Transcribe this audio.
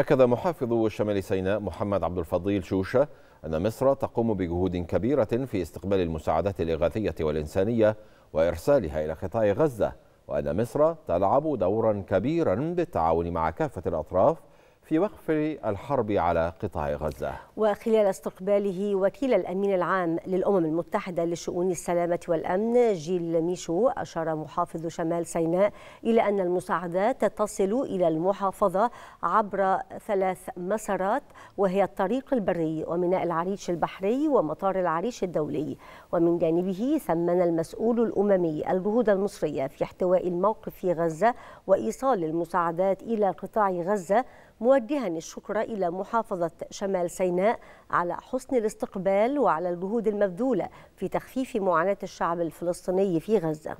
أكد محافظ شمال سيناء محمد عبد الفضيل شوشة أن مصر تقوم بجهود كبيرة في استقبال المساعدات الإغاثية والإنسانية وإرسالها إلى قطاع غزة وأن مصر تلعب دورا كبيرا بالتعاون مع كافة الأطراف في وقف الحرب على قطاع غزة وخلال استقباله وكيل الأمين العام للأمم المتحدة لشؤون السلامة والأمن جيل ميشو أشار محافظ شمال سيناء إلى أن المساعدات تصل إلى المحافظة عبر ثلاث مسارات وهي الطريق البري وميناء العريش البحري ومطار العريش الدولي ومن جانبه ثمن المسؤول الأممي الجهود المصرية في احتواء الموقف في غزة وإيصال المساعدات إلى قطاع غزة موجها الشكر إلى محافظة شمال سيناء على حسن الاستقبال وعلى الجهود المبذولة في تخفيف معاناة الشعب الفلسطيني في غزة